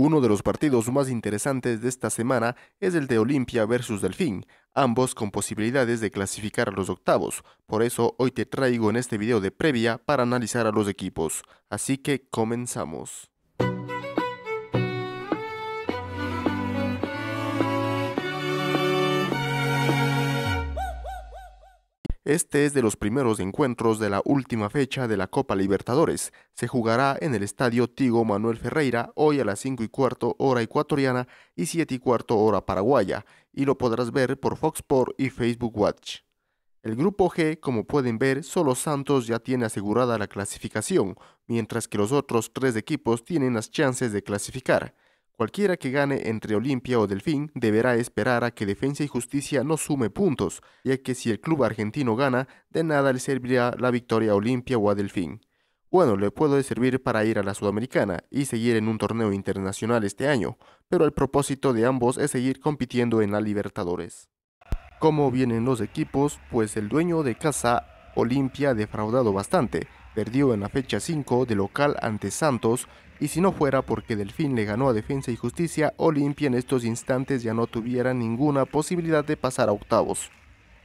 Uno de los partidos más interesantes de esta semana es el de Olimpia versus Delfín, ambos con posibilidades de clasificar a los octavos, por eso hoy te traigo en este video de previa para analizar a los equipos, así que comenzamos. Este es de los primeros encuentros de la última fecha de la Copa Libertadores. Se jugará en el Estadio Tigo Manuel Ferreira hoy a las 5 y cuarto hora ecuatoriana y 7 y cuarto hora paraguaya, y lo podrás ver por Fox Sport y Facebook Watch. El grupo G, como pueden ver, solo Santos ya tiene asegurada la clasificación, mientras que los otros tres equipos tienen las chances de clasificar. Cualquiera que gane entre Olimpia o Delfín deberá esperar a que Defensa y Justicia no sume puntos, ya que si el club argentino gana, de nada le servirá la victoria a Olimpia o a Delfín. Bueno, le puede servir para ir a la Sudamericana y seguir en un torneo internacional este año, pero el propósito de ambos es seguir compitiendo en la Libertadores. ¿Cómo vienen los equipos? Pues el dueño de casa, Olimpia, ha defraudado bastante, Perdió en la fecha 5 de local ante Santos y si no fuera porque Delfín le ganó a Defensa y Justicia, Olimpia en estos instantes ya no tuviera ninguna posibilidad de pasar a octavos.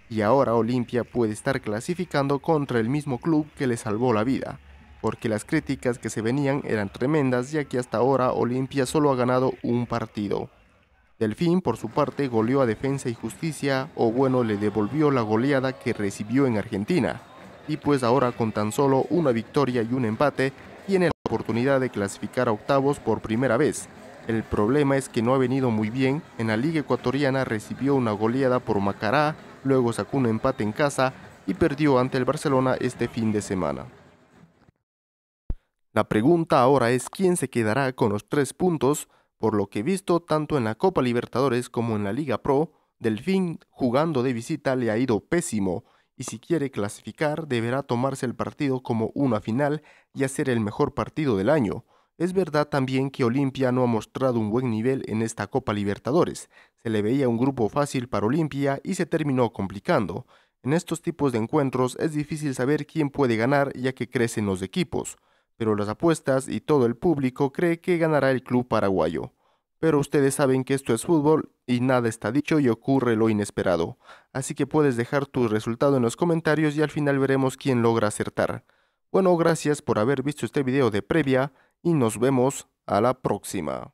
Y ahora Olimpia puede estar clasificando contra el mismo club que le salvó la vida, porque las críticas que se venían eran tremendas ya que hasta ahora Olimpia solo ha ganado un partido. Delfín por su parte goleó a Defensa y Justicia o bueno le devolvió la goleada que recibió en Argentina y pues ahora con tan solo una victoria y un empate tiene la oportunidad de clasificar a octavos por primera vez. El problema es que no ha venido muy bien, en la liga ecuatoriana recibió una goleada por Macará, luego sacó un empate en casa y perdió ante el Barcelona este fin de semana. La pregunta ahora es quién se quedará con los tres puntos, por lo que visto tanto en la Copa Libertadores como en la Liga Pro, Delfín jugando de visita le ha ido pésimo, y si quiere clasificar deberá tomarse el partido como una final y hacer el mejor partido del año. Es verdad también que Olimpia no ha mostrado un buen nivel en esta Copa Libertadores. Se le veía un grupo fácil para Olimpia y se terminó complicando. En estos tipos de encuentros es difícil saber quién puede ganar ya que crecen los equipos, pero las apuestas y todo el público cree que ganará el club paraguayo. Pero ustedes saben que esto es fútbol y nada está dicho y ocurre lo inesperado. Así que puedes dejar tu resultado en los comentarios y al final veremos quién logra acertar. Bueno, gracias por haber visto este video de previa y nos vemos a la próxima.